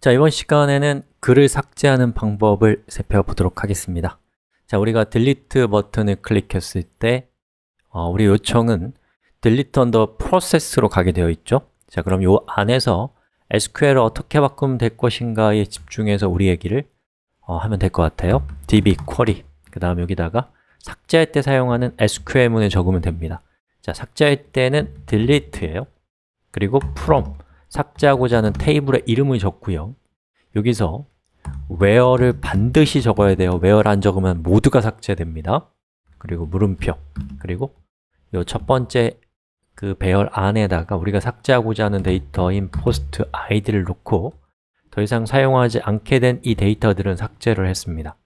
자, 이번 시간에는 글을 삭제하는 방법을 살펴보도록 하겠습니다. 자, 우리가 delete 버튼을 클릭했을 때 어, 우리 요청은 delete under process로 가게 되어 있죠. 자, 그럼 요 안에서 SQL을 어떻게 바꾸면 될 것인가에 집중해서 우리 얘기를 어, 하면 될 것 같아요. db query 그 다음 여기다가 삭제할 때 사용하는 SQL문을 적으면 됩니다. 자, 삭제할 때는 delete예요. 그리고 from 삭제하고자 하는 테이블에 이름을 적고요 여기서 where를 반드시 적어야 돼요 where를 안 적으면 모두가 삭제됩니다 그리고 물음표 그리고 이 첫 번째 그 배열 안에다가 우리가 삭제하고자 하는 데이터인 post id를 놓고 더 이상 사용하지 않게 된 이 데이터들은 삭제를 했습니다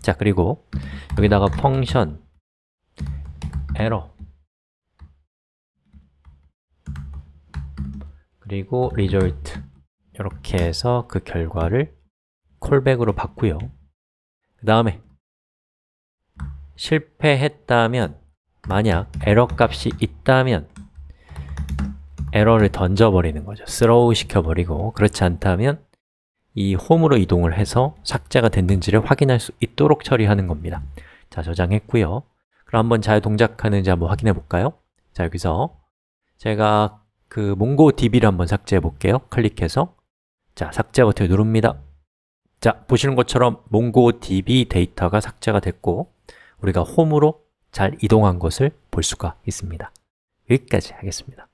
자, 그리고 여기다가 function error 그리고 result 이렇게 해서 그 결과를 c a a l l b c k 으로 받고요 그 다음에 실패했다면 만약 에러 값이 있다면 에러를 던져버리는 거죠 스 o w 시켜버리고 그렇지 않다면 이 홈으로 이동을 해서 삭제가 됐는지를 확인할 수 있도록 처리하는 겁니다 자, 저장했고요 그럼 한번 잘 동작하는지 한번 확인해 볼까요? 자, 여기서 제가 그 몽고 d b 를 한번 삭제해 볼게요 클릭해서 자, 삭제 버튼을 누릅니다 자, 보시는 것처럼 몽고 d b 데이터가 삭제가 됐고 우리가 홈으로 잘 이동한 것을 볼 수가 있습니다 여기까지 하겠습니다